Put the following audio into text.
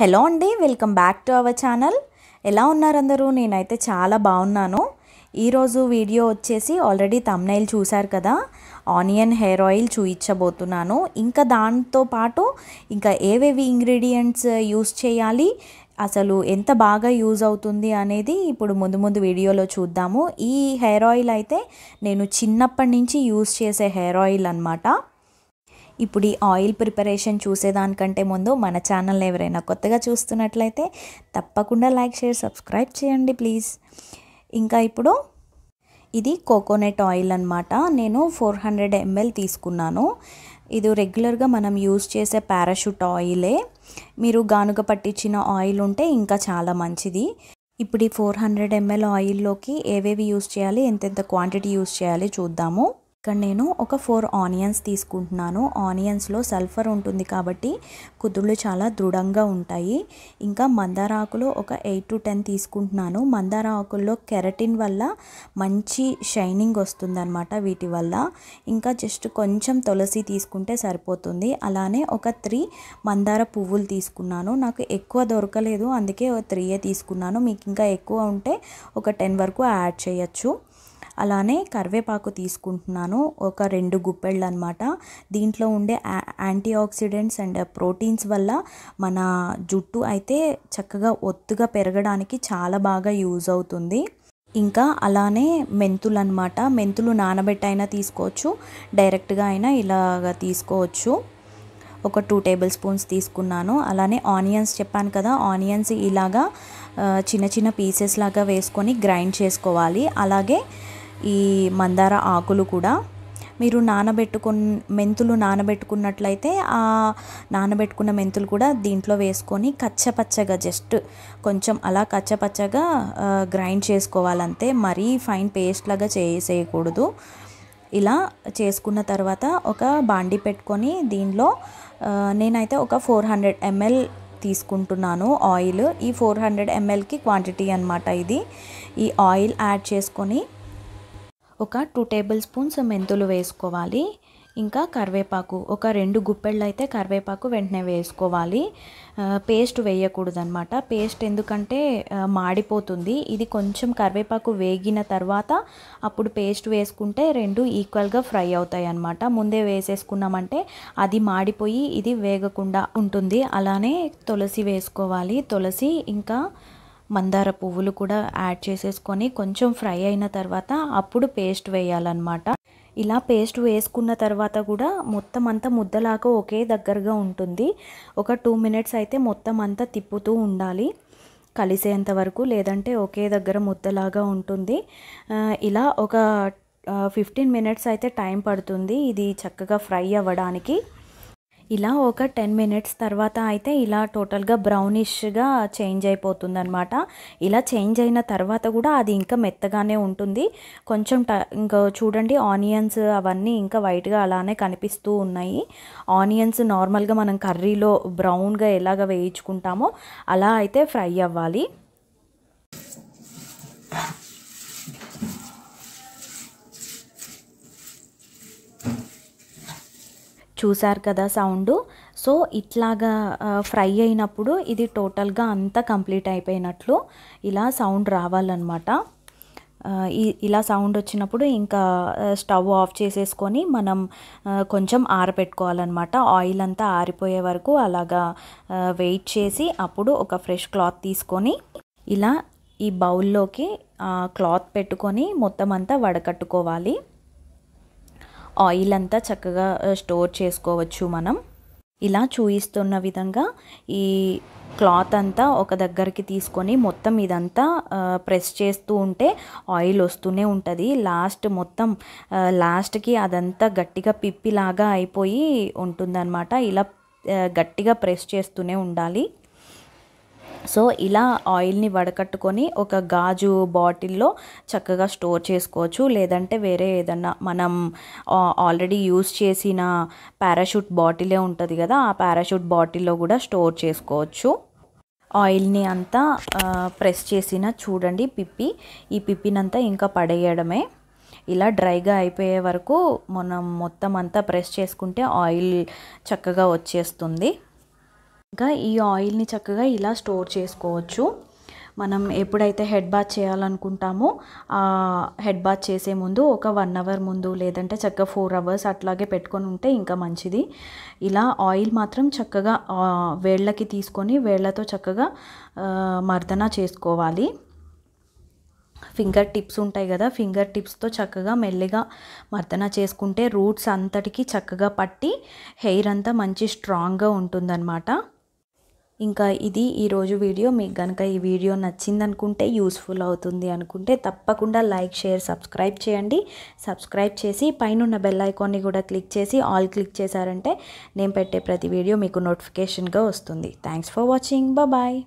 hello అండి welcome back to our channel ఎలా ఉన్నారు అందరూ నేనైతే చాలా బాగున్నాను ఈరోజు వీడియో వచ్చేసి ఆల్రెడీ తమ్నైల్ చూశారు కదా ఆనియన్ హెయిర్ ఆయిల్ చూయించబోతున్నాను ఇంకా దాంతో పాటు ఇంకా ఏవేవి ఇంగ్రీడియంట్స్ యూస్ చేయాలి అసలు ఎంత బాగా యూజ్ అవుతుంది అనేది ఇప్పుడు ముందు ముందు వీడియోలో చూద్దాము ఈ హెయిర్ ఆయిల్ అయితే నేను చిన్నప్పటి నుంచి యూస్ చేసే హెయిర్ ఆయిల్ అనమాట ఇప్పుడు ఈ ఆయిల్ ప్రిపరేషన్ చూసేదానికంటే ముందు మన ఛానల్ ఎవరైనా కొత్తగా చూస్తున్నట్లయితే తప్పకుండా లైక్ షేర్ సబ్స్క్రైబ్ చేయండి ప్లీజ్ ఇంకా ఇప్పుడు ఇది కోకోనట్ ఆయిల్ అనమాట నేను ఫోర్ హండ్రెడ్ ఎంఎల్ తీసుకున్నాను ఇది రెగ్యులర్గా మనం యూజ్ చేసే పారాషూట్ ఆయిలే మీరు గానుగ పట్టించిన ఆయిల్ ఉంటే ఇంకా చాలా మంచిది ఇప్పుడు ఈ ఫోర్ హండ్రెడ్ ఎంఎల్ ఆయిల్లోకి ఏవేవి యూజ్ చేయాలి ఎంతెంత క్వాంటిటీ యూజ్ చేయాలి చూద్దాము ఇక్కడ నేను ఒక ఫోర్ ఆనియన్స్ తీసుకుంటున్నాను ఆనియన్స్లో సల్ఫర్ ఉంటుంది కాబట్టి కుదుళ్ళు చాలా దృఢంగా ఉంటాయి ఇంకా మందార ఆకులు ఒక ఎయిట్ టు టెన్ తీసుకుంటున్నాను మందార ఆకుల్లో కెరటిన్ వల్ల మంచి షైనింగ్ వస్తుందన్నమాట వీటి వల్ల ఇంకా జస్ట్ కొంచెం తులసి తీసుకుంటే సరిపోతుంది అలానే ఒక త్రీ మందార పువ్వులు తీసుకున్నాను నాకు ఎక్కువ దొరకలేదు అందుకే త్రీయే తీసుకున్నాను మీకు ఇంకా ఎక్కువ ఉంటే ఒక టెన్ వరకు యాడ్ చేయొచ్చు అలానే కరివేపాకు తీసుకుంటున్నాను ఒక రెండు గుప్పెళ్ళు అనమాట దీంట్లో ఉండే యాంటీ ఆక్సిడెంట్స్ అండ్ ప్రోటీన్స్ వల్ల మన జుట్టు అయితే చక్కగా ఒత్తుగా పెరగడానికి చాలా బాగా యూజ్ అవుతుంది ఇంకా అలానే మెంతులు అనమాట మెంతులు నానబెట్టైనా తీసుకోవచ్చు డైరెక్ట్గా అయినా ఇలాగ తీసుకోవచ్చు ఒక టూ టేబుల్ స్పూన్స్ తీసుకున్నాను అలానే ఆనియన్స్ చెప్పాను కదా ఆనియన్స్ ఇలాగా చిన్న చిన్న పీసెస్ లాగా వేసుకొని గ్రైండ్ చేసుకోవాలి అలాగే ఈ మందార ఆకులు కూడా మీరు నానబెట్టుకు మెంతులు నానబెట్టుకున్నట్లయితే ఆ నానబెట్టుకున్న మెంతులు కూడా దీంట్లో వేసుకొని కచ్చపచ్చగా జస్ట్ కొంచెం అలా కచ్చపచ్చగా గ్రైండ్ చేసుకోవాలంతే మరీ ఫైన్ పేస్ట్ లాగా చేసేయకూడదు ఇలా చేసుకున్న తర్వాత ఒక బాండి పెట్టుకొని దీనిలో నేనైతే ఒక ఫోర్ హండ్రెడ్ ఎంఎల్ తీసుకుంటున్నాను ఆయిల్ ఈ ఫోర్ హండ్రెడ్ ఎంఎల్కి క్వాంటిటీ అనమాట ఇది ఈ ఆయిల్ యాడ్ చేసుకొని ఒక టూ టేబుల్ స్పూన్స్ మెంతులు వేసుకోవాలి ఇంకా కరివేపాకు ఒక రెండు గుప్పెళ్ళు అయితే కరివేపాకు వెంటనే వేసుకోవాలి పేస్ట్ వేయకూడదనమాట పేస్ట్ ఎందుకంటే మాడిపోతుంది ఇది కొంచెం కరివేపాకు వేగిన తర్వాత అప్పుడు పేస్ట్ వేసుకుంటే రెండు ఈక్వల్గా ఫ్రై అవుతాయి అనమాట ముందే వేసేసుకున్నామంటే అది మాడిపోయి ఇది వేగకుండా ఉంటుంది అలానే తులసి వేసుకోవాలి తులసి ఇంకా మందార పువ్వులు కూడా యాడ్ చేసేసుకొని కొంచెం ఫ్రై అయిన తర్వాత అప్పుడు పేస్ట్ వేయాలన్నమాట ఇలా పేస్ట్ వేసుకున్న తర్వాత కూడా మొత్తం అంతా ముద్దలాగా ఒకే దగ్గరగా ఉంటుంది ఒక టూ మినిట్స్ అయితే మొత్తం అంతా తిప్పుతూ ఉండాలి కలిసేంత వరకు లేదంటే ఒకే దగ్గర ముద్దలాగా ఉంటుంది ఇలా ఒక ఫిఫ్టీన్ మినిట్స్ అయితే టైం పడుతుంది ఇది చక్కగా ఫ్రై అవ్వడానికి ఇలా ఒక టెన్ మినిట్స్ తర్వాత అయితే ఇలా టోటల్గా బ్రౌనిష్గా చేంజ్ అయిపోతుంది అనమాట ఇలా చేంజ్ అయిన తర్వాత కూడా అది ఇంకా మెత్తగానే ఉంటుంది కొంచెం ట ఇంకా చూడండి ఆనియన్స్ అవన్నీ ఇంకా వైట్గా అలానే కనిపిస్తూ ఉన్నాయి ఆనియన్స్ నార్మల్గా మనం కర్రీలో బ్రౌన్గా ఎలాగ వేయించుకుంటామో అలా అయితే ఫ్రై అవ్వాలి చూసారు కదా సౌండ్ సో ఇట్లాగా ఫ్రై అయినప్పుడు ఇది టోటల్గా అంతా కంప్లీట్ అయిపోయినట్లు ఇలా సౌండ్ రావాలన్నమాట ఇలా సౌండ్ వచ్చినప్పుడు ఇంకా స్టవ్ ఆఫ్ చేసేసుకొని మనం కొంచెం ఆరపెట్టుకోవాలన్నమాట ఆయిల్ అంతా ఆరిపోయే వరకు అలాగా వెయిట్ చేసి అప్పుడు ఒక ఫ్రెష్ క్లాత్ తీసుకొని ఇలా ఈ బౌల్లోకి క్లాత్ పెట్టుకొని మొత్తం అంతా వడకట్టుకోవాలి ఆయిల్ అంతా చక్కగా స్టోర్ చేసుకోవచ్చు మనం ఇలా చూయిస్తున్న విధంగా ఈ క్లాత్ అంతా ఒక దగ్గరికి తీసుకొని మొత్తం ఇదంతా ప్రెస్ చేస్తూ ఉంటే ఆయిల్ వస్తూనే ఉంటుంది లాస్ట్ మొత్తం లాస్ట్కి అదంతా గట్టిగా పిప్పిలాగా అయిపోయి ఉంటుందన్నమాట ఇలా గట్టిగా ప్రెస్ చేస్తూనే ఉండాలి సో ఇలా ఆయిల్ని వడకట్టుకొని ఒక గాజు బాటిల్లో చక్కగా స్టోర్ చేసుకోవచ్చు లేదంటే వేరే ఏదన్నా మనం ఆల్రెడీ యూస్ చేసిన పారాషూట్ బాటిలే ఉంటుంది కదా ఆ పారాషూట్ బాటిల్లో కూడా స్టోర్ చేసుకోవచ్చు ఆయిల్ని అంతా ప్రెస్ చేసిన చూడండి పిప్పి ఈ పిప్పినంతా ఇంకా పడేయడమే ఇలా డ్రైగా అయిపోయే వరకు మనం మొత్తం అంతా ప్రెస్ చేసుకుంటే ఆయిల్ చక్కగా వచ్చేస్తుంది ఇంకా ఈ ఆయిల్ని చక్కగా ఇలా స్టోర్ చేసుకోవచ్చు మనం ఎప్పుడైతే హెడ్ బాత్ చేయాలనుకుంటామో హెడ్ బాత్ చేసే ముందు ఒక వన్ అవర్ ముందు లేదంటే చక్కగా ఫోర్ అవర్స్ అట్లాగే పెట్టుకొని ఉంటే ఇంకా మంచిది ఇలా ఆయిల్ మాత్రం చక్కగా వేళ్ళకి తీసుకొని వేళ్ళతో చక్కగా మర్దన చేసుకోవాలి ఫింగర్ టిప్స్ ఉంటాయి కదా ఫింగర్ టిప్స్తో చక్కగా మెల్లిగా మర్దన చేసుకుంటే రూట్స్ అంతటికి చక్కగా పట్టి హెయిర్ అంతా మంచి స్ట్రాంగ్గా ఉంటుందన్నమాట ఇంకా ఇది ఈరోజు వీడియో మీకు కనుక ఈ వీడియో నచ్చిందనుకుంటే యూస్ఫుల్ అవుతుంది అనుకుంటే తప్పకుండా లైక్ షేర్ సబ్స్క్రైబ్ చేయండి సబ్స్క్రైబ్ చేసి పైన బెల్ ఐకాన్ని కూడా క్లిక్ చేసి ఆల్ క్లిక్ చేశారంటే నేను పెట్టే ప్రతి వీడియో మీకు నోటిఫికేషన్గా వస్తుంది థ్యాంక్స్ ఫర్ వాచింగ్ బాయ్